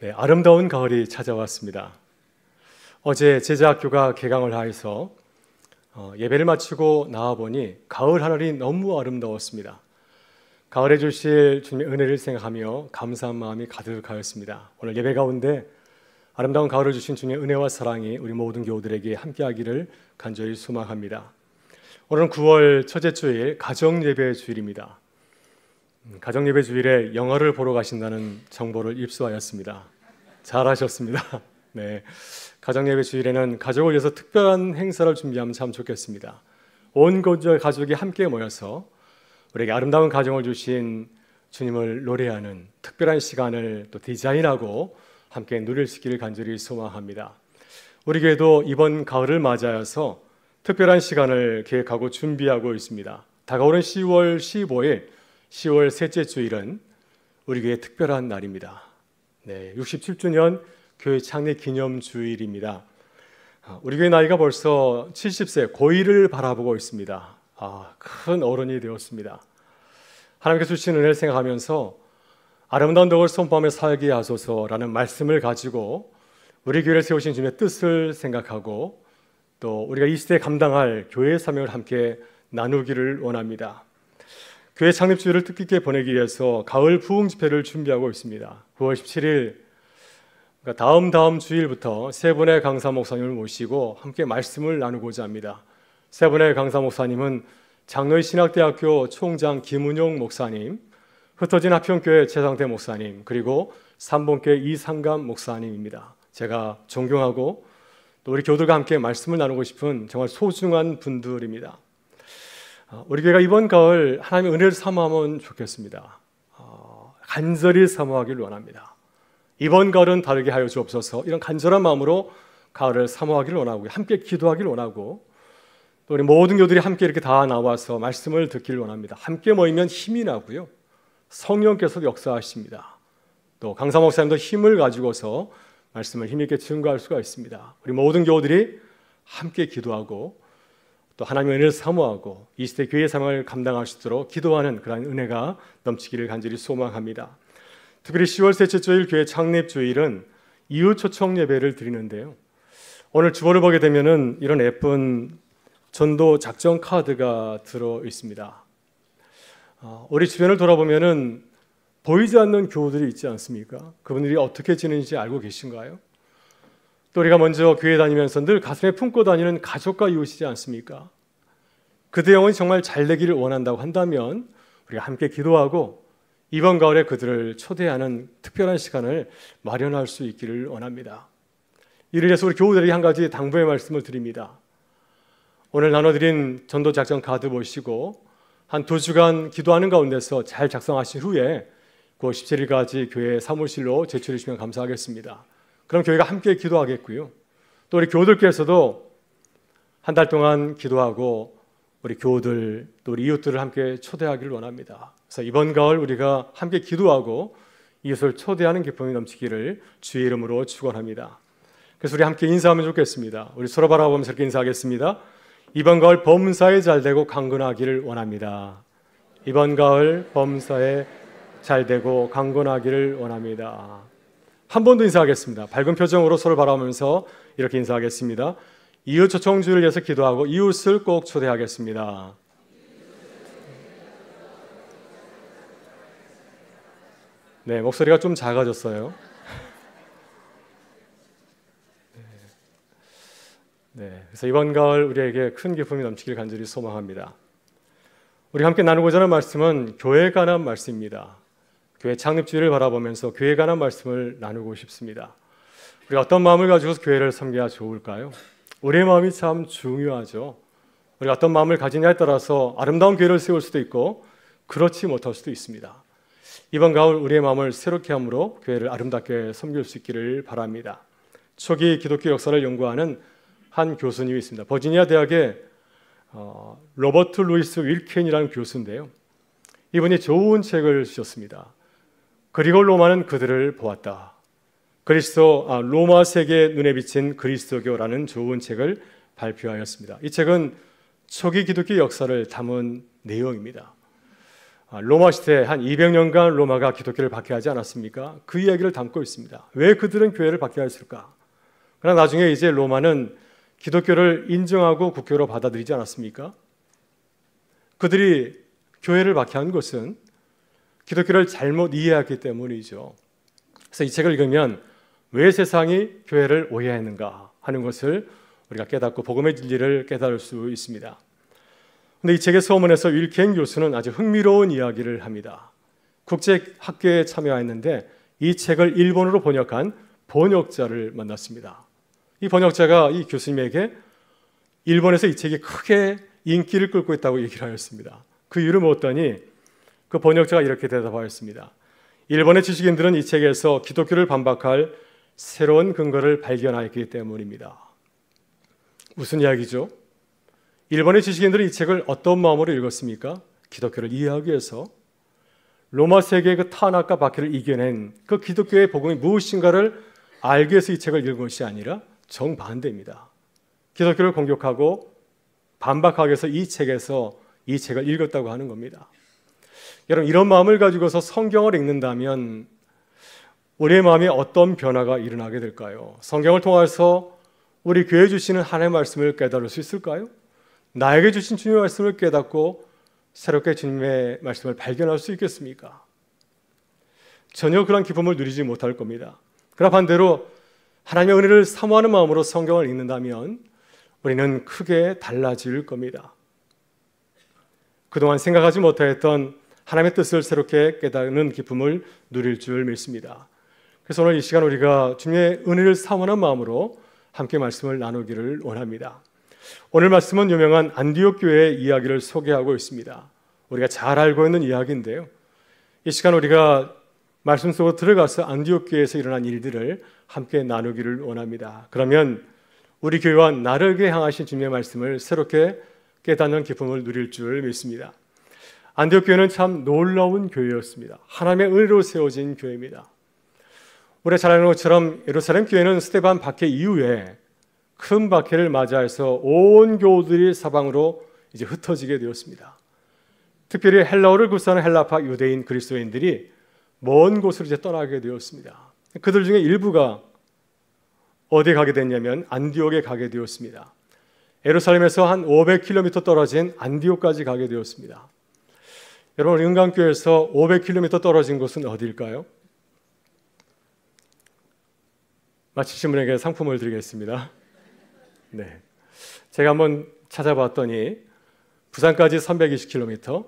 네, 아름다운 가을이 찾아왔습니다. 어제 제자학교가 개강을 하여서 어, 예배를 마치고 나와보니 가을 하늘이 너무 아름다웠습니다. 가을에 주실 주님의 은혜를 생각하며 감사한 마음이 가득하였습니다. 오늘 예배 가운데 아름다운 가을을 주신 주님의 은혜와 사랑이 우리 모든 교우들에게 함께하기를 간절히 소망합니다. 오늘은 9월 첫째 주일 가정 예배 주일입니다. 음, 가정 예배 주일에 영화를 보러 가신다는 정보를 입수하였습니다. 잘하셨습니다. 네, 가정 예배 주일에는 가족을 위해서 특별한 행사를 준비하면 참 좋겠습니다. 온 가족이 함께 모여서 우리에게 아름다운 가정을 주신 주님을 노래하는 특별한 시간을 또 디자인하고 함께 누릴 수 있기를 간절히 소망합니다. 우리 교회도 이번 가을을 맞이서 특별한 시간을 계획하고 준비하고 있습니다. 다가오는 10월 15일 10월 셋째 주일은 우리 교회 의 특별한 날입니다. 네, 67주년 교회 창립 기념 주일입니다. 아, 우리 교회 나이가 벌써 70세 고의를 바라보고 있습니다. 아, 큰 어른이 되었습니다. 하나님께서 주신 은혜를 생각하면서 아름다운 덕을 손밤에 살게 하소서라는 말씀을 가지고 우리 교회를 세우신 주님의 뜻을 생각하고 또 우리가 이 시대에 감당할 교회의 사명을 함께 나누기를 원합니다. 교회 창립 주의를 뜻깊게 보내기 위해서 가을 부흥 집회를 준비하고 있습니다. 9월 17일 그러니까 다음 다음 주일부터 세 분의 강사 목사님을 모시고 함께 말씀을 나누고자 합니다. 세 분의 강사 목사님은 장로의 신학대학교 총장 김은용 목사님, 흩어진 합평교회 최상태 목사님, 그리고 삼본교회 이상감 목사님입니다. 제가 존경하고 또 우리 교도가 함께 말씀을 나누고 싶은 정말 소중한 분들입니다. 어, 우리 교회가 이번 가을 하나님의 은혜를 사모하면 좋겠습니다. 어, 간절히 사모하길 원합니다. 이번 가을은 다르게 하여 주옵소서. 이런 간절한 마음으로 가을을 사모하기를 원하고 함께 기도하기를 원하고 또 우리 모든 교들이 함께 이렇게 다 나와서 말씀을 듣기를 원합니다. 함께 모이면 힘이 나고요. 성령께서 역사하십니다. 또 강사 목사님도 힘을 가지고서 말씀을 힘있게 증거할 수가 있습니다. 우리 모든 교우들이 함께 기도하고 또 하나님의 은혜를 사모하고 이 시대 교회 상황을 감당할 수 있도록 기도하는 그러한 은혜가 넘치기를 간절히 소망합니다. 특별히 10월 셋째 주일 교회 창립 주일은 이웃 초청 예배를 드리는데요. 오늘 주보를 보게 되면은 이런 예쁜 전도 작전 카드가 들어 있습니다. 어, 우리 주변을 돌아보면은 보이지 않는 교우들이 있지 않습니까? 그분들이 어떻게 지내는지 알고 계신가요? 또 우리가 먼저 교회 다니면서 늘 가슴에 품고 다니는 가족과 이웃이지 않습니까? 그들의 영 정말 잘 되기를 원한다고 한다면 우리가 함께 기도하고 이번 가을에 그들을 초대하는 특별한 시간을 마련할 수 있기를 원합니다. 이를 위해서 우리 교우들에게 한 가지 당부의 말씀을 드립니다. 오늘 나눠드린 전도작전 카드 보시고 한 두 주간 기도하는 가운데서 잘 작성하신 후에 9 17일까지 교회 사무실로 제출해 주시면 감사하겠습니다. 그럼 교회가 함께 기도하겠고요. 또 우리 교우들께서도 한 달 동안 기도하고 우리 교우들 또 우리 이웃들을 함께 초대하기를 원합니다. 그래서 이번 가을 우리가 함께 기도하고 이웃을 초대하는 기쁨이 넘치기를 주의 이름으로 축원합니다. 그래서 우리 함께 인사하면 좋겠습니다. 우리 서로 바라보면서 이렇게 인사하겠습니다. 이번 가을 범사에 잘 되고 강건하기를 원합니다. 이번 가을 범사에 잘 되고 강건하기를 원합니다. 한번더 인사하겠습니다. 밝은 표정으로 서로 바라보면서 이렇게 인사하겠습니다. 이웃 초청주를 위해서 기도하고 이웃을 꼭 초대하겠습니다. 네, 목소리가 좀 작아졌어요. 네. 네, 그래서 이번 가을 우리에게 큰 기쁨이 넘치길 간절히 소망합니다. 우리 함께 나누고자 하는 말씀은 교회에 관한 말씀입니다. 교회 창립주의를 바라보면서 교회에 관한 말씀을 나누고 싶습니다. 우리가 어떤 마음을 가지고 교회를 섬겨야 좋을까요? 우리의 마음이 참 중요하죠. 우리가 어떤 마음을 가지냐에 따라서 아름다운 교회를 세울 수도 있고 그렇지 못할 수도 있습니다. 이번 가을 우리의 마음을 새롭게 함으로 교회를 아름답게 섬길 수 있기를 바랍니다. 초기 기독교 역사를 연구하는 한 교수님이 있습니다. 버지니아 대학의 어, 로버트 루이스 윌켄이라는 교수인데요. 이분이 좋은 책을 쓰셨습니다. 그리고 로마는 그들을 보았다. 그리스도 아, 로마 세계 눈에 비친 그리스도교라는 좋은 책을 발표하였습니다. 이 책은 초기 기독교 역사를 담은 내용입니다. 아, 로마 시대 한 200년간 로마가 기독교를 박해하지 않았습니까? 그 이야기를 담고 있습니다. 왜 그들은 교회를 박해하을까 그러나 나중에 이제 로마는 기독교를 인정하고 국교로 받아들이지 않았습니까? 그들이 교회를 박해한 것은 기독교를 잘못 이해하기 때문이죠. 그래서 이 책을 읽으면 왜 세상이 교회를 오해했는가 하는 것을 우리가 깨닫고 복음의 진리를 깨달을 수 있습니다. 그런데이 책의 소문에서 윌켄 교수는 아주 흥미로운 이야기를 합니다. 국제 학교에 참여했는데 이 책을 일본어로 번역한 번역자를 만났습니다. 이 번역자가 이 교수님에게 일본에서 이 책이 크게 인기를 끌고 있다고 얘기를 하였습니다. 그 이유를 묻더니 그 번역자가 이렇게 대답하였습니다. 일본의 지식인들은 이 책에서 기독교를 반박할 새로운 근거를 발견하였기 때문입니다. 무슨 이야기죠? 일본의 지식인들은 이 책을 어떤 마음으로 읽었습니까? 기독교를 이해하기 위해서 로마 세계의 그 탄압과 박해를 이겨낸 그 기독교의 복음이 무엇인가를 알기 위해서 이 책을 읽은 것이 아니라 정반대입니다. 기독교를 공격하고 반박하기 위해서 이 책에서 이 책을 읽었다고 하는 겁니다. 여러분 이런 마음을 가지고서 성경을 읽는다면 우리의 마음에 어떤 변화가 일어나게 될까요? 성경을 통해서 우리 교회 주시는 하나님의 말씀을 깨달을 수 있을까요? 나에게 주신 주님의 말씀을 깨닫고 새롭게 주님의 말씀을 발견할 수 있겠습니까? 전혀 그런 기쁨을 누리지 못할 겁니다. 그러나 반대로 하나님의 은혜를 사모하는 마음으로 성경을 읽는다면 우리는 크게 달라질 겁니다. 그동안 생각하지 못했던 하나님의 뜻을 새롭게 깨닫는 기쁨을 누릴 줄 믿습니다. 그래서 오늘 이 시간 우리가 주님의 은혜를 사원한 마음으로 함께 말씀을 나누기를 원합니다. 오늘 말씀은 유명한 안디옥 교회의 이야기를 소개하고 있습니다. 우리가 잘 알고 있는 이야기인데요. 이 시간 우리가 말씀 속으로 들어가서 안디옥 교회에서 일어난 일들을 함께 나누기를 원합니다. 그러면 우리 교회와 나르 향하신 주님의 말씀을 새롭게 깨닫는 기쁨을 누릴 줄 믿습니다. 안디옥 교회는 참 놀라운 교회였습니다. 하나님의 은혜로 세워진 교회입니다. 우리잘 아는 것처럼 예루살렘 교회는 스테반 박해 이후에 큰 박해를 맞이해서 온 교우들이 사방으로 이제 흩어지게 되었습니다. 특별히 헬라어를 구사하는 헬라파 유대인 그리스도인들이 먼 곳으로 이제 떠나게 되었습니다. 그들 중에 일부가 어디 가게 됐냐면 안디옥에 가게 되었습니다. 예루살렘에서 한 500km 떨어진 안디옥까지 가게 되었습니다. 여러분 은강교에서 500km 떨어진 곳은 어디일까요? 맞히신 분에게 상품을 드리겠습니다. 네, 제가 한번 찾아봤더니 부산까지 320km,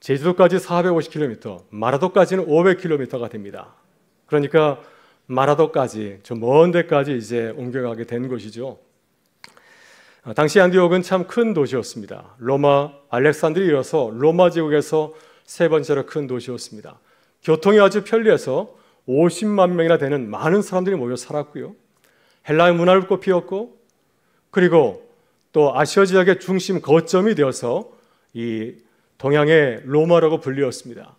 제주도까지 450km, 마라도까지는 500km가 됩니다. 그러니까 마라도까지 저먼 데까지 이제 옮겨가게 된 것이죠. 어, 당시 안디옥은 참 큰 도시였습니다. 로마 알렉산드리 이어서 로마 제국에서 세 번째로 큰 도시였습니다. 교통이 아주 편리해서 50만 명이나 되는 많은 사람들이 모여 살았고요. 헬라의 문화를 꽃피웠고 그리고 또 아시아 지역의 중심 거점이 되어서 이 동양의 로마라고 불리었습니다.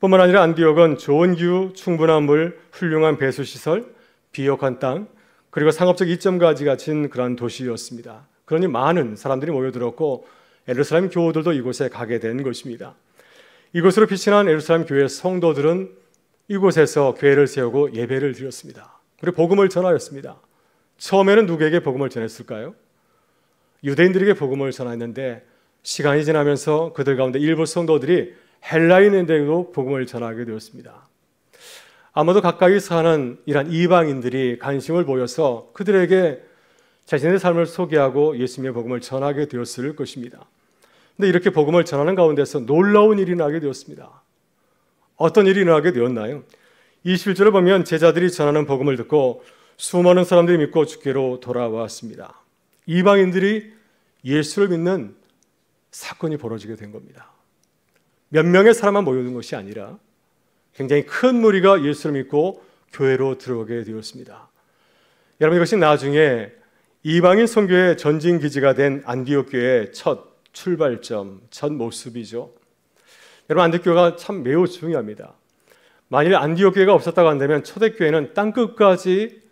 뿐만 아니라 안디옥은 좋은 기후, 충분한 물, 훌륭한 배수 시설, 비옥한 땅, 그리고 상업적 이점까지 갖춘 그런 도시였습니다. 그러니 많은 사람들이 모여들었고 예루살렘 교우들도 이곳에 가게 된 것입니다. 이곳으로 피신한 예루살렘 교회 성도들은 이곳에서 교회를 세우고 예배를 드렸습니다. 그리고 복음을 전하였습니다. 처음에는 누구에게 복음을 전했을까요? 유대인들에게 복음을 전했는데 시간이 지나면서 그들 가운데 일부 성도들이 헬라인에게도 복음을 전하게 되었습니다. 아마도 가까이 사는 이러한 이방인들이 관심을 보여서 그들에게 자신의 삶을 소개하고 예수님의 복음을 전하게 되었을 것입니다. 근데 이렇게 복음을 전하는 가운데서 놀라운 일이 나게 되었습니다. 어떤 일이 일어나게 되었나요? 21절을 보면 제자들이 전하는 복음을 듣고 수많은 사람들이 믿고 주께로 돌아왔습니다. 이방인들이 예수를 믿는 사건이 벌어지게 된 겁니다. 몇 명의 사람만 모여든 것이 아니라 굉장히 큰 무리가 예수를 믿고 교회로 들어오게 되었습니다. 여러분 이것이 나중에 이방인 선교의 전진 기지가 된 안디옥 교회의 첫 출발점, 첫 모습이죠. 여러분 안디옥 교회가 참 매우 중요합니다. 만일 안디옥 교회가 없었다고 한다면 초대 교회는 땅 끝까지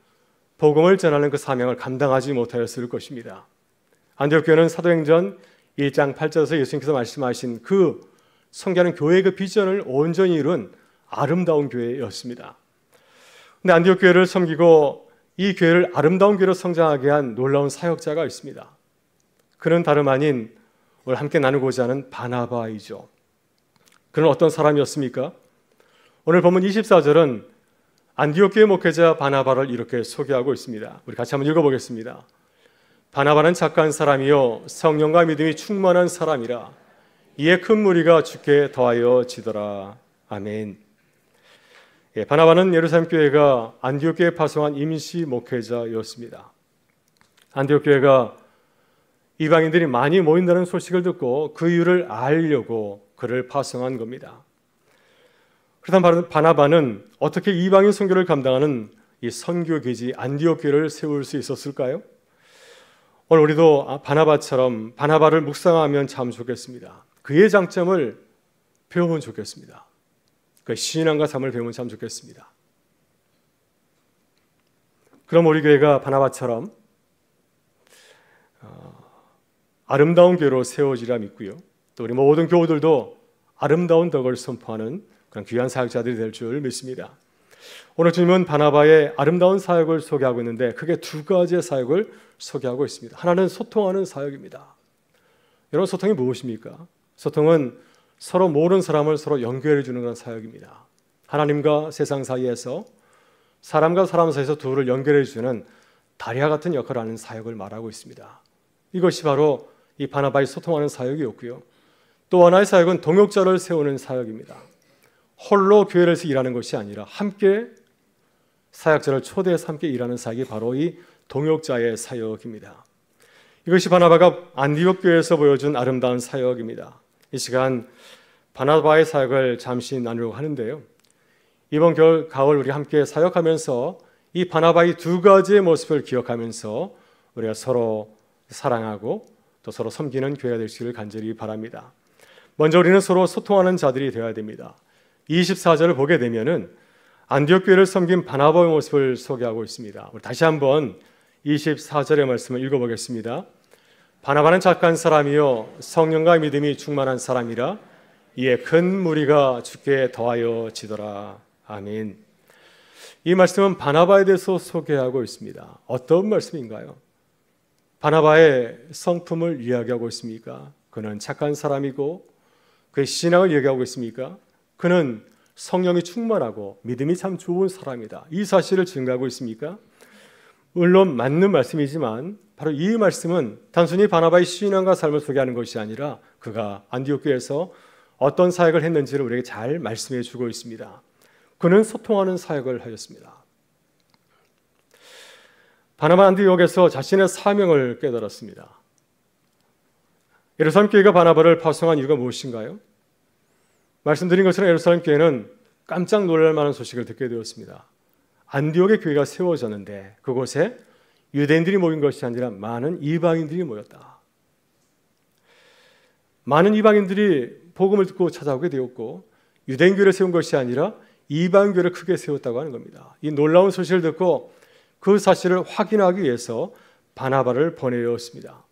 복음을 전하는 그 사명을 감당하지 못하였을 것입니다. 안디옥 교회는 사도행전 1장 8절에서 예수님께서 말씀하신 그 성교하는 교회의 그 비전을 온전히 이룬 아름다운 교회였습니다. 근데 안디옥 교회를 섬기고 이 교회를 아름다운 교회로 성장하게 한 놀라운 사역자가 있습니다. 그는 다름 아닌 오늘 함께 나누고자 하는 바나바이죠. 그는 어떤 사람이었습니까? 오늘 본문 24절은 안디옥 교회 목회자 바나바를 이렇게 소개하고 있습니다. 우리 같이 한번 읽어보겠습니다. 바나바는 착한 사람이요 성령과 믿음이 충만한 사람이라 이에 큰 무리가 주께 더하여 지더라. 아멘. 예, 바나바는 예루살렘 교회가 안디옥 교회에 파송한 임시 목회자였습니다. 안디옥 교회가 이방인들이 많이 모인다는 소식을 듣고 그 이유를 알려고 그를 파송한 겁니다. 그렇다면 바나바는 어떻게 이방인 선교를 감당하는 이 선교 기지 안디옥 교회를 세울 수 있었을까요? 오늘 우리도 아, 바나바처럼 바나바를 묵상하면 참 좋겠습니다. 그의 장점을 배우면 좋겠습니다. 그 신앙과 삶을 배우면 참 좋겠습니다. 그럼 우리 교회가 바나바처럼 어, 아름다운 교회로 세워지라 믿고요. 또 우리 모든 교우들도 아름다운 덕을 선포하는 그런 귀한 사역자들이 될 줄 믿습니다. 오늘 주님은 바나바의 아름다운 사역을 소개하고 있는데 크게 두 가지의 사역을 소개하고 있습니다. 하나는 소통하는 사역입니다. 여러분 소통이 무엇입니까? 소통은 서로 모르는 사람을 서로 연결해 주는 그런 사역입니다. 하나님과 세상 사이에서 사람과 사람 사이에서 둘을 연결해 주는 다리와 같은 역할을 하는 사역을 말하고 있습니다. 이것이 바로 이 바나바의 소통하는 사역이었고요. 또 하나의 사역은 동역자를 세우는 사역입니다. 홀로 교회에 일하는 것이 아니라 함께 사역자를 초대해서 함께 일하는 사역이 바로 이 동역자의 사역입니다. 이것이 바나바가 안디옥 교회에서 보여준 아름다운 사역입니다. 이 시간 바나바의 사역을 잠시 나누려고 하는데요. 이번 겨울 가을 우리 함께 사역하면서 이 바나바의 두 가지의 모습을 기억하면서 우리가 서로 사랑하고 또 서로 섬기는 교회가 될 수 있기를 간절히 바랍니다. 먼저 우리는 서로 소통하는 자들이 되어야 됩니다. 24절을 보게 되면은 안디옥 교회를 섬긴 바나바의 모습을 소개하고 있습니다. 다시 한번 24절의 말씀을 읽어보겠습니다. 바나바는 착한 사람이요 성령과 믿음이 충만한 사람이라 이에 큰 무리가 주께 더하여지더라. 아멘. 이 말씀은 바나바에 대해서 소개하고 있습니다. 어떤 말씀인가요? 바나바의 성품을 이야기하고 있습니까? 그는 착한 사람이고 그의 신앙을 얘기하고 있습니까? 그는 성령이 충만하고 믿음이 참 좋은 사람이다. 이 사실을 증가하고 있습니까? 물론 맞는 말씀이지만 바로 이 말씀은 단순히 바나바의 신앙과 삶을 소개하는 것이 아니라 그가 안디옥교에서 어떤 사역을 했는지를 우리에게 잘 말씀해 주고 있습니다. 그는 소통하는 사역을 하였습니다. 바나바 안디옥에서 자신의 사명을 깨달았습니다. 예루살렘 교회가 바나바를 파송한 이유가 무엇인가요? 말씀드린 것처럼 예루살렘 교회는 깜짝 놀랄 만한 소식을 듣게 되었습니다. 안디옥의 교회가 세워졌는데 그곳에 유대인들이 모인 것이 아니라 많은 이방인들이 모였다. 많은 이방인들이 복음을 듣고 찾아오게 되었고 유대인 교를 세운 것이 아니라 이방 교를 크게 세웠다고 하는 겁니다. 이 놀라운 소식을 듣고 그 사실을 확인하기 위해서 바나바를 보내었습니다.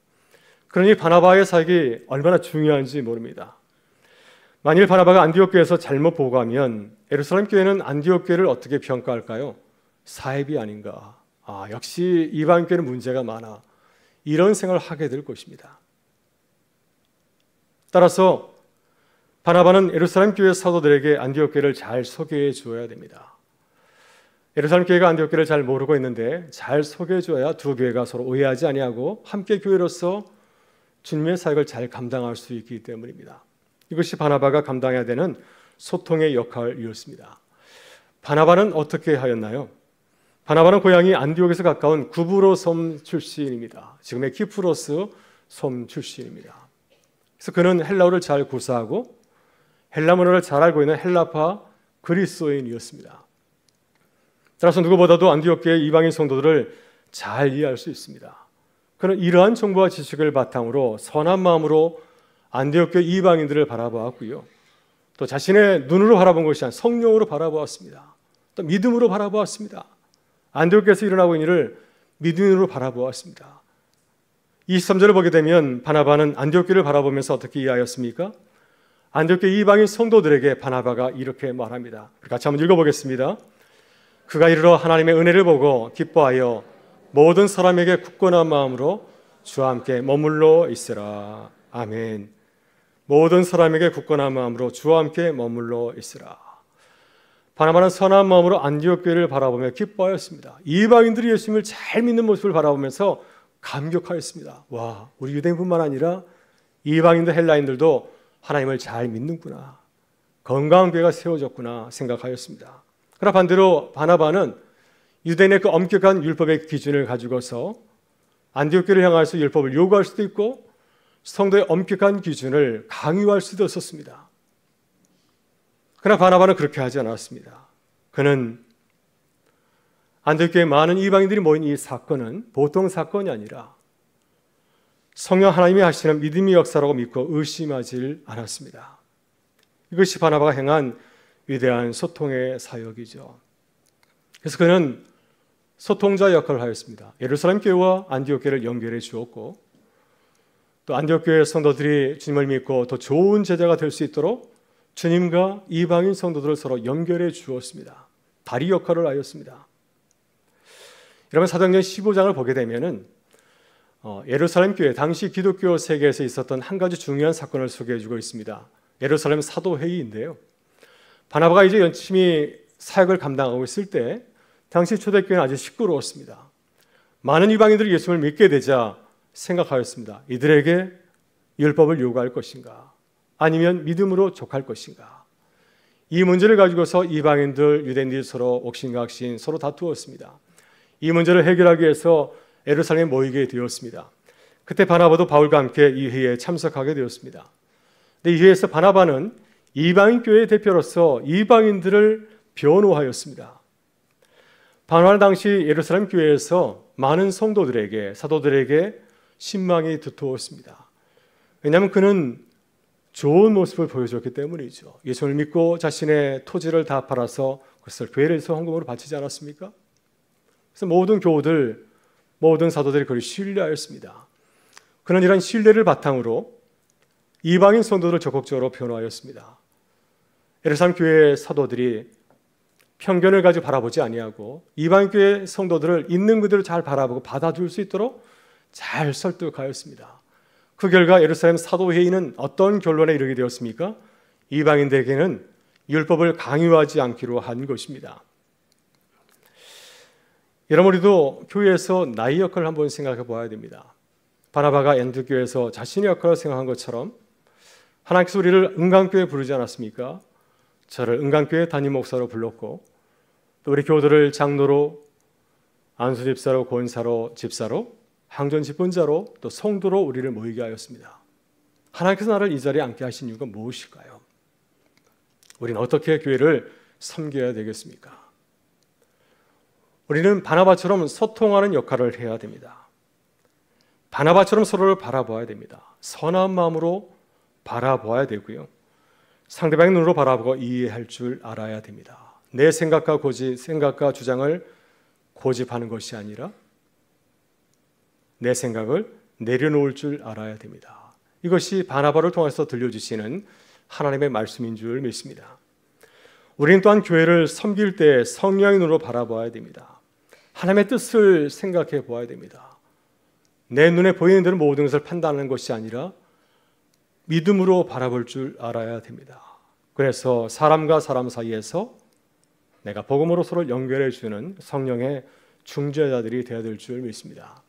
그러니 바나바의 사역이 얼마나 중요한지 모릅니다. 만일 바나바가 안디옥교에서 잘못 보고하면 에루살렘 교회는 안디옥교를 어떻게 평가할까요? 사입이 아닌가 아, 역시 이방 교회는 문제가 많아. 이런 생각을 하게 될 것입니다. 따라서 바나바는 예루살렘 교회 사도들에게 안디옥 교회를 잘 소개해 주어야 됩니다. 예루살렘 교회가 안디옥 교회를 잘 모르고 있는데 잘 소개해 줘야 두 교회가 서로 오해하지 아니하고 함께 교회로서 주님의 사역을 잘 감당할 수 있기 때문입니다. 이것이 바나바가 감당해야 되는 소통의 역할이었습니다. 바나바는 어떻게 하였나요? 바나바는 고향이 안디옥에서 가까운 구브로 섬 출신입니다. 지금의 키프로스 섬 출신입니다. 그래서 그는 헬라어를 잘 구사하고 헬라 문화를 잘 알고 있는 헬라파 그리스도인이었습니다. 따라서 누구보다도 안디옥계의 이방인 성도들을 잘 이해할 수 있습니다. 그는 이러한 정보와 지식을 바탕으로 선한 마음으로 안디옥교 이방인들을 바라보았고요. 또 자신의 눈으로 바라본 것이 아니라 성령으로 바라보았습니다. 또 믿음으로 바라보았습니다. 안디옥에서 일어나고 있는 일을 믿음으로 바라보았습니다. 23절을 보게 되면 바나바는 안디옥교를 바라보면서 어떻게 이해하였습니까? 안디옥교 이방인 성도들에게 바나바가 이렇게 말합니다. 같이 한번 읽어보겠습니다. 그가 이르러 하나님의 은혜를 보고 기뻐하여 모든 사람에게 굳건한 마음으로 주와 함께 머물러 있으라. 아멘. 모든 사람에게 굳건한 마음으로 주와 함께 머물러 있으라. 바나바는 선한 마음으로 안디옥 교회를 바라보며 기뻐하였습니다. 이방인들이 예수님을 잘 믿는 모습을 바라보면서 감격하였습니다. 와, 우리 유대인뿐만 아니라 이방인들 헬라인들도 하나님을 잘 믿는구나. 건강한 교회가 세워졌구나 생각하였습니다. 그러나 반대로 바나바는 유대인의 그 엄격한 율법의 기준을 가지고서 안디옥 교회를 향해서 율법을 요구할 수도 있고 성도의 엄격한 기준을 강요할 수도 있었습니다. 그러나 바나바는 그렇게 하지 않았습니다. 그는 안디옥교에 많은 이방인들이 모인 이 사건은 보통 사건이 아니라 성령 하나님이 하시는 믿음의 역사라고 믿고 의심하지 않았습니다. 이것이 바나바가 행한 위대한 소통의 사역이죠. 그래서 그는 소통자 역할을 하였습니다. 예루살렘 교회와 안디옥 교회를 연결해 주었고 또 안디옥 교회 성도들이 주님을 믿고 더 좋은 제자가 될 수 있도록 주님과 이방인 성도들을 서로 연결해 주었습니다. 다리 역할을 하였습니다. 여러분 사도행전 15장을 보게 되면은 어, 예루살렘 교회 당시 기독교 세계에서 있었던 한 가지 중요한 사건을 소개해 주고 있습니다. 예루살렘 사도 회의인데요. 바나바가 이제 열심히 사역을 감당하고 있을 때 당시 초대교회는 아주 시끄러웠습니다. 많은 이방인들이 예수를 믿게 되자 생각하였습니다. 이들에게 율법을 요구할 것인가? 아니면 믿음으로 족할 것인가? 이 문제를 가지고서 이방인들, 유대인들이 서로 옥신각신 서로 다투었습니다. 이 문제를 해결하기 위해서 에루살렘에 모이게 되었습니다. 그때 바나바도 바울과 함께 이 회의에 참석하게 되었습니다. 근데 이회에서 바나바는 이방인 교회 대표로서 이방인들을 변호하였습니다. 바나바는 당시 예루살렘 교회에서 많은 성도들에게 사도들에게 신망이 두터웠습니다. 왜냐하면 그는 좋은 모습을 보여줬기 때문이죠. 예수를 믿고 자신의 토지를 다 팔아서 그것을 교회에서 헌금으로 바치지 않았습니까? 그래서 모든 교우들, 모든 사도들이 그를 신뢰하였습니다. 그는 이런 신뢰를 바탕으로 이방인 성도들 적극적으로 변화하였습니다. 예루살렘 교회의 사도들이 편견을 가지고 바라보지 아니하고 이방 교회 성도들을 있는 그대로 잘 바라보고 받아줄 수 있도록 잘 설득하였습니다. 그 결과 예루살렘 사도회의는 어떤 결론에 이르게 되었습니까? 이방인들에게는 율법을 강요하지 않기로 한 것입니다. 여러모리도 교회에서 나의 역할을 한번 생각해 보아야 됩니다. 바나바가 엔드교에서 자신의 역할을 생각한 것처럼 하나님께서 우리를 은강교에 부르지 않았습니까? 저를 은강교회 담임 목사로 불렀고 또 우리 교도를 장로로 안수집사로 권사로 집사로 항전 집권자로 또 성도로 우리를 모이게 하였습니다. 하나님께서 나를 이 자리에 앉게 하신 이유가 무엇일까요? 우리는 어떻게 교회를 섬겨야 되겠습니까? 우리는 바나바처럼 소통하는 역할을 해야 됩니다. 바나바처럼 서로를 바라봐야 됩니다. 선한 마음으로 바라봐야 되고요. 상대방의 눈으로 바라보고 이해할 줄 알아야 됩니다. 내 생각과 고집, 생각과 주장을 고집하는 것이 아니라 내 생각을 내려놓을 줄 알아야 됩니다. 이것이 바나바를 통해서 들려주시는 하나님의 말씀인 줄 믿습니다. 우리는 또한 교회를 섬길 때 성령의 눈으로 바라봐야 됩니다. 하나님의 뜻을 생각해 보아야 됩니다. 내 눈에 보이는 대로 모든 것을 판단하는 것이 아니라 믿음으로 바라볼 줄 알아야 됩니다. 그래서 사람과 사람 사이에서 내가 복음으로 서를 연결해 주는 성령의 중재자들이 되어야 될 줄 믿습니다.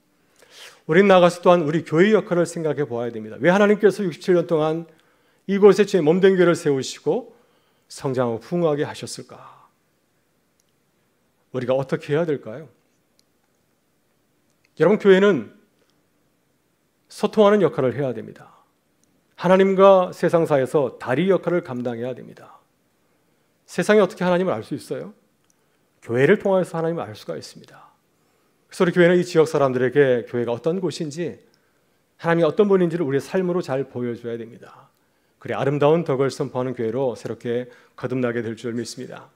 우린 나가서 또한 우리 교회의 역할을 생각해 보아야 됩니다. 왜 하나님께서 67년 동안 이곳에 제 몸된 교회를 세우시고 성장하고 풍하게 하셨을까? 우리가 어떻게 해야 될까요? 여러분 교회는 소통하는 역할을 해야 됩니다. 하나님과 세상 사이에서 다리 역할을 감당해야 됩니다. 세상이 어떻게 하나님을 알 수 있어요? 교회를 통해서 하나님을 알 수가 있습니다. 소리 교회는 이 지역 사람들에게 교회가 어떤 곳인지 하나님이 어떤 분인지를 우리의 삶으로 잘 보여줘야 됩니다. 그래 아름다운 더걸슨 버는 교회로 새롭게 거듭나게 될 줄 믿습니다.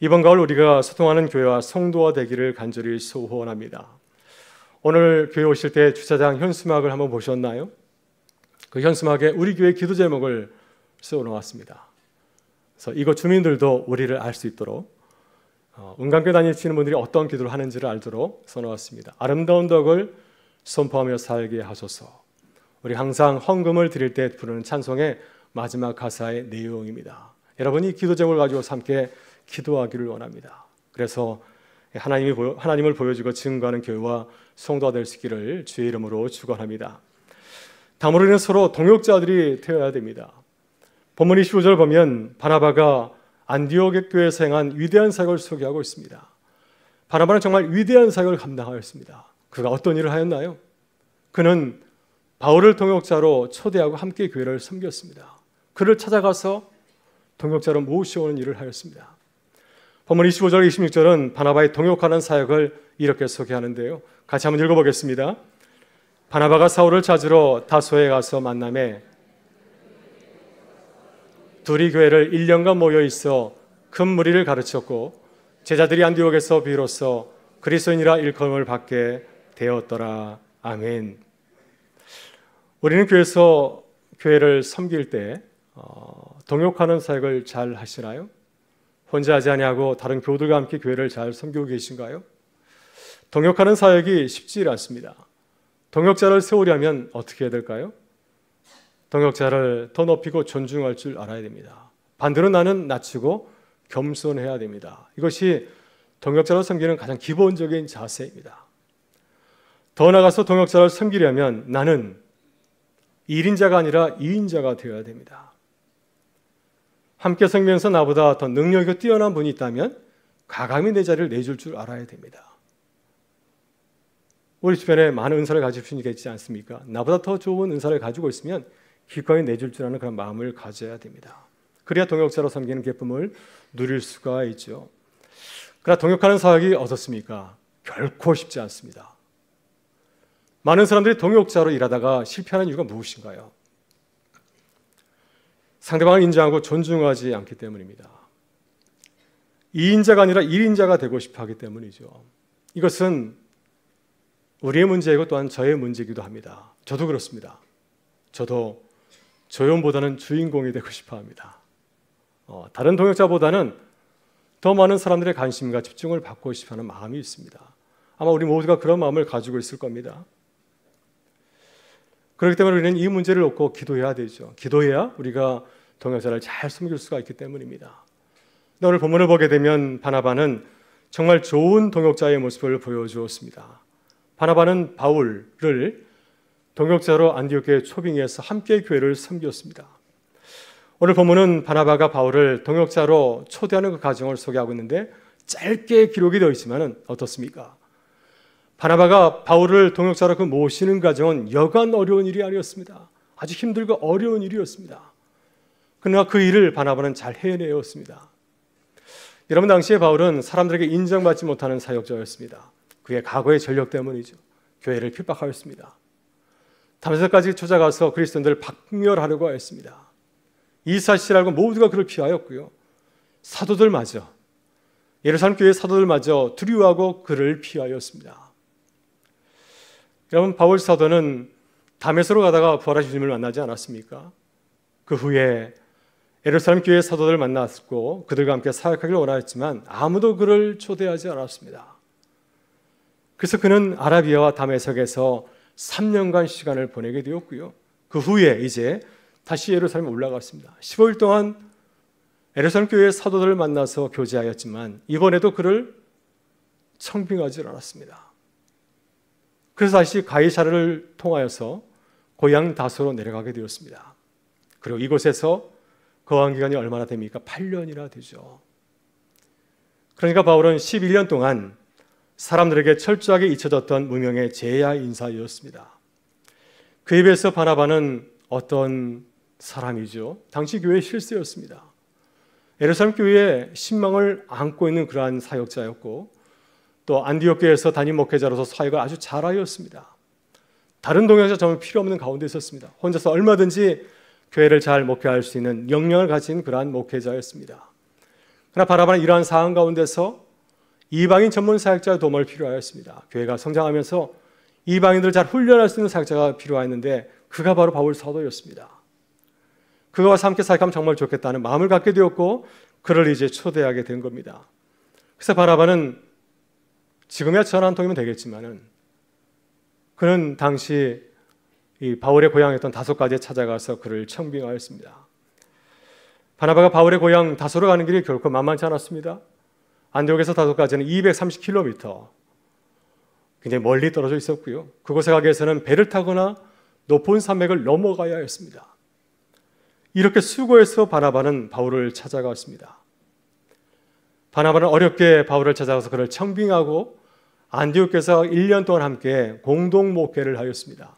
이번 가을 우리가 소통하는 교회와 성도와 되기를 간절히 소원합니다. 오늘 교회 오실 때 주차장 현수막을 한번 보셨나요? 그 현수막에 우리 교회 기도 제목을 써놓았습니다. 그래서 이곳 주민들도 우리를 알 수 있도록 어, 은강교 다니시는 분들이 어떤 기도를 하는지를 알도록 선호했습니다 아름다운 덕을 선포하며 살게 하소서. 우리 항상 헌금을 드릴 때 부르는 찬송의 마지막 가사의 내용입니다. 여러분이 기도 제목을 가지고 함께 기도하기를 원합니다. 그래서 하나님이 하나님을 보여주고 증거하는 교회와 성도가 될 수 있기를 주의 이름으로 축원합니다. 다음으로는 서로 동역자들이 되어야 됩니다. 본문 25절 보면 바나바가 안디옥의 교회에서 행한 위대한 사역을 소개하고 있습니다. 바나바는 정말 위대한 사역을 감당하였습니다. 그가 어떤 일을 하였나요? 그는 바울을 동역자로 초대하고 함께 교회를 섬겼습니다. 그를 찾아가서 동역자로 모시오는 일을 하였습니다. 본문 25절 26절은 바나바의 동역하는 사역을 이렇게 소개하는데요. 같이 한번 읽어보겠습니다. 바나바가 사울을 찾으러 다소에 가서 만남에 둘이 교회를 1년간 모여 있어 큰 무리를 가르쳤고 제자들이 안디옥에서 비로소 그리스도인이라 일컬음을 받게 되었더라. 아멘. 우리는 교회에서 교회를 섬길 때 어, 동역하는 사역을 잘 하시나요? 혼자 하지 아니하고 다른 교우들과 함께 교회를 잘 섬기고 계신가요? 동역하는 사역이 쉽지 않습니다. 동역자를 세우려면 어떻게 해야 될까요? 동역자를 더 높이고 존중할 줄 알아야 됩니다. 반대로 나는 낮추고 겸손해야 됩니다. 이것이 동역자로 섬기는 가장 기본적인 자세입니다. 더 나아가서 동역자를 섬기려면 나는 1인자가 아니라 2인자가 되어야 됩니다. 함께 섬기면서 나보다 더 능력이 뛰어난 분이 있다면 가감히 내 자리를 내줄 줄 알아야 됩니다. 우리 주변에 많은 은사를 가지신 계시지 않습니까? 나보다 더 좋은 은사를 가지고 있으면 기꺼이 내줄 줄 아는 그런 마음을 가져야 됩니다. 그래야 동역자로 섬기는 기쁨을 누릴 수가 있죠. 그러나 동역하는 사역이 어떻습니까? 결코 쉽지 않습니다. 많은 사람들이 동역자로 일하다가 실패하는 이유가 무엇인가요? 상대방을 인정하고 존중하지 않기 때문입니다. 2인자가 아니라 1인자가 되고 싶어 하기 때문이죠. 이것은 우리의 문제이고 또한 저의 문제이기도 합니다. 저도 그렇습니다. 저도 조연보다는 주인공이 되고 싶어 합니다. 어, 다른 동역자보다는 더 많은 사람들의 관심과 집중을 받고 싶어 하는 마음이 있습니다. 아마 우리 모두가 그런 마음을 가지고 있을 겁니다. 그렇기 때문에 우리는 이 문제를 놓고 기도해야 되죠. 기도해야 우리가 동역자를 잘 숨길 수가 있기 때문입니다. 오늘 본문을 보게 되면 바나바는 정말 좋은 동역자의 모습을 보여주었습니다. 바나바는 바울을 동역자로 안디옥의 초빙에서 함께 교회를 섬겼습니다. 오늘 본문은 바나바가 바울을 동역자로 초대하는 그 과정을 소개하고 있는데 짧게 기록이 되어 있지만 어떻습니까? 바나바가 바울을 동역자로 그 모시는 과정은 여간 어려운 일이 아니었습니다. 아주 힘들고 어려운 일이었습니다. 그러나 그 일을 바나바는 잘 해내었습니다. 여러분 당시에 바울은 사람들에게 인정받지 못하는 사역자였습니다. 그의 과거의 전력 때문이죠. 교회를 핍박하였습니다. 담에서까지 쫓아가서 그리스도인들을 박멸하려고 했습니다. 이 사실을 알고 모두가 그를 피하였고요. 사도들마저 예루살렘 교회 사도들마저 두려워하고 그를 피하였습니다. 여러분 바울 사도는 담에서로 가다가 부활하신 주님을 만나지 않았습니까? 그 후에 예루살렘 교회 사도들을 만났고 그들과 함께 사역하기를 원하였지만 아무도 그를 초대하지 않았습니다. 그래서 그는 아라비아와 담에석에서 3년간 시간을 보내게 되었고요. 그 후에 이제 다시 예루살렘 에 올라갔습니다. 15일 동안 에르살렘 교회 사도들을 만나서 교제하였지만 이번에도 그를 청빙하지 않았습니다. 그래서 다시 가이사르를 통하여서 고향 다소로 내려가게 되었습니다. 그리고 이곳에서 거한 기간이 얼마나 됩니까? 8년이나 되죠. 그러니까 바울은 11년 동안 사람들에게 철저하게 잊혀졌던 무명의 제야 인사였습니다. 그 입에서 바나바는 어떤 사람이죠? 당시 교회 실세였습니다. 예루살렘 교회의 신망을 안고 있는 그러한 사역자였고 또 안디옥 교회에서 단임 목회자로서 사역을 아주 잘하였습니다. 다른 동역자 전혀 필요 없는 가운데 있었습니다. 혼자서 얼마든지 교회를 잘 목회할 수 있는 역량을 가진 그러한 목회자였습니다. 그러나 바라바는 이러한 상황 가운데서 이방인 전문 사역자 도움을 필요하였습니다. 교회가 성장하면서 이방인들을 잘 훈련할 수 있는 사역자가 필요했는데 그가 바로 바울 사도였습니다. 그와 함께 사역하면 정말 좋겠다는 마음을 갖게 되었고 그를 이제 초대하게 된 겁니다. 그래서 바나바는 지금의 전한 통이면 되겠지만은 그는 당시 이 바울의 고향이었던 다섯 가지 찾아가서 그를 청빙하였습니다. 바나바가 바울의 고향 다소로 가는 길이 결코 만만치 않았습니다. 안디옥에서 다소까지는 230km. 굉장히 멀리 떨어져 있었고요. 그곳에 가기 위해서는 배를 타거나 높은 산맥을 넘어가야 했습니다. 이렇게 수고해서 바나바는 바울을 찾아갔습니다. 바나바는 어렵게 바울을 찾아가서 그를 청빙하고 안디옥에서 1년 동안 함께 공동 목회를 하였습니다.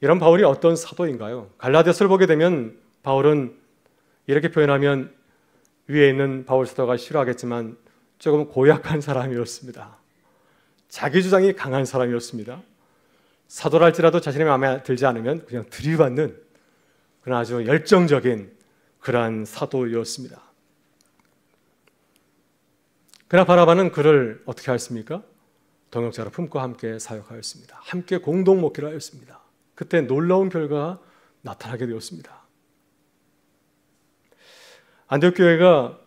이런 바울이 어떤 사도인가요? 갈라디아서를 보게 되면 바울은 이렇게 표현하면 위에 있는 바울스터가 싫어하겠지만 조금 고약한 사람이었습니다. 자기 주장이 강한 사람이었습니다. 사도랄지라도 자신의 마음에 들지 않으면 그냥 들이받는 그런 아주 열정적인 그러한 사도였습니다. 그러나 바나바는 그를 어떻게 하였습니까? 동역자로 품고 함께 사역하였습니다. 함께 공동 목회를 하였습니다. 그때 놀라운 결과가 나타나게 되었습니다. 안디옥 교회가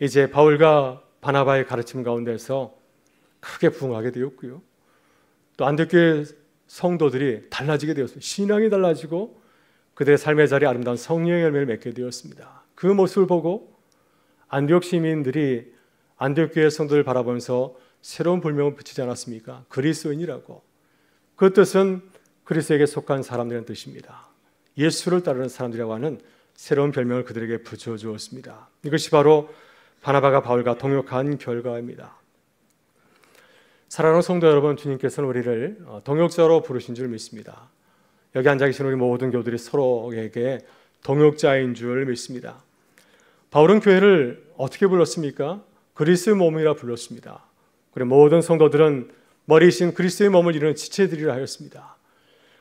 이제 바울과 바나바의 가르침 가운데서 크게 부흥하게 되었고요. 또 안디옥 교회 성도들이 달라지게 되었습니 신앙이 달라지고 그들의 삶의 자리에 아름다운 성령의 열매를 맺게 되었습니다. 그 모습을 보고 안디옥 시민들이 안디옥 교회 성도를 바라보면서 새로운 불명을 붙이지 않았습니까? 그리스인이라고그 뜻은 그리스에게 속한 사람들이라는 뜻입니다. 예수를 따르는 사람들이라고 하는 새로운 별명을 그들에게 붙여 주었습니다. 이것이 바로 바나바가 바울과 동역한 결과입니다. 사랑하는 성도 여러분, 주님께서는 우리를 어, 동역자로 부르신 줄 믿습니다. 여기 앉아 계신 우리 모든 교들이 서로에게 동역자인 줄 믿습니다. 바울은 교회를 어떻게 불렀습니까? 그리스의 몸이라 불렀습니다. 그리고 모든 성도들은 머리이신 그리스의 몸을 이루는 지체들이라 하였습니다.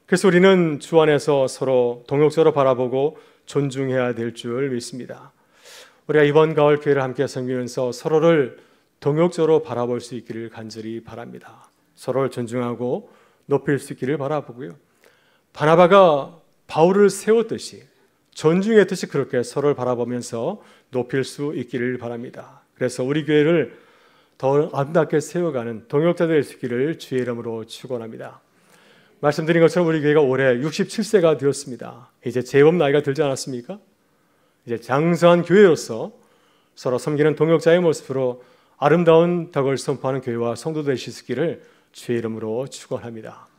그래서 우리는 주 안에서 서로 동역자로 바라보고 존중해야 될 줄 믿습니다. 우리가 이번 가을 교회를 함께 섬기면서 서로를 동역자로 바라볼 수 있기를 간절히 바랍니다. 서로를 존중하고 높일 수 있기를 바라보고요. 바나바가 바울을 세웠듯이 존중했듯이 그렇게 서로를 바라보면서 높일 수 있기를 바랍니다. 그래서 우리 교회를 더 아름답게 세워가는 동역자 될수 있기를 주의 이름으로 축원합니다. 말씀드린 것처럼 우리 교회가 올해 67세가 되었습니다. 이제 제법 나이가 들지 않았습니까? 이제 장성한 교회로서 서로 섬기는 동역자의 모습으로 아름다운 덕을 선포하는 교회와 성도들 되시기를 주의 이름으로 축원합니다.